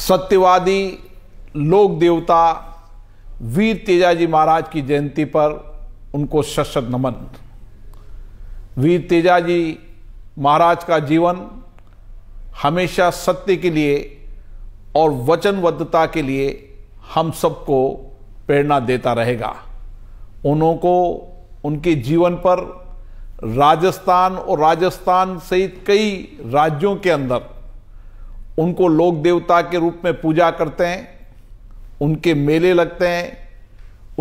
सत्यवादी लोक देवता वीर तेजाजी महाराज की जयंती पर उनको सशत नमन वीर तेजाजी महाराज का जीवन हमेशा सत्य के लिए और वचनबद्धता के लिए हम सबको प्रेरणा देता रहेगा उन्हों को उनके जीवन पर राजस्थान और राजस्थान सहित कई राज्यों के अंदर उनको लोक देवता के रूप में पूजा करते हैं उनके मेले लगते हैं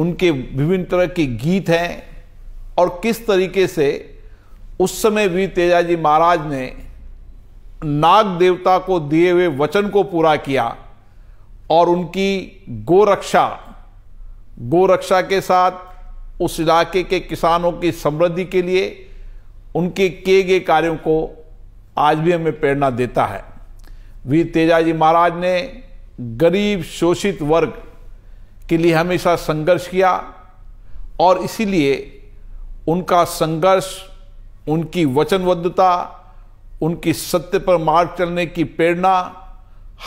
उनके विभिन्न तरह के गीत हैं और किस तरीके से उस समय भी तेजाजी महाराज ने नाग देवता को दिए हुए वचन को पूरा किया और उनकी गोरक्षा गोरक्षा के साथ उस इलाके के किसानों की समृद्धि के लिए उनके किए गए कार्यों को आज भी हमें प्रेरणा देता है वीर तेजाजी महाराज ने गरीब शोषित वर्ग के लिए हमेशा संघर्ष किया और इसीलिए उनका संघर्ष उनकी वचनबद्धता उनकी सत्य पर मार्ग चलने की प्रेरणा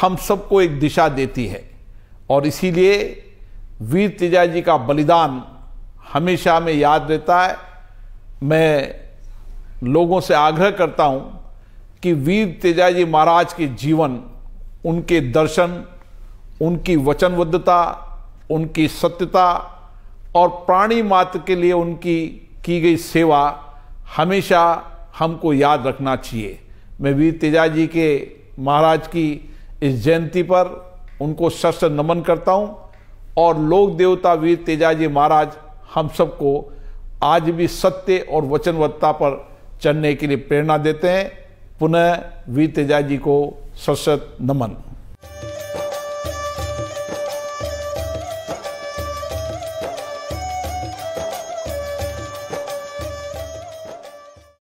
हम सबको एक दिशा देती है और इसीलिए वीर तेजा जी का बलिदान हमेशा हमें याद रहता है मैं लोगों से आग्रह करता हूँ कि वीर तेजाजी महाराज के जीवन उनके दर्शन उनकी वचनबद्धता उनकी सत्यता और प्राणी मात्र के लिए उनकी की गई सेवा हमेशा हमको याद रखना चाहिए मैं वीर तेजाजी के महाराज की इस जयंती पर उनको सस्त नमन करता हूँ और लोक देवता वीर तेजाजी महाराज हम सबको आज भी सत्य और वचनबद्धता पर चलने के लिए प्रेरणा देते हैं पुनः वीर तेजाजी को सशत नमन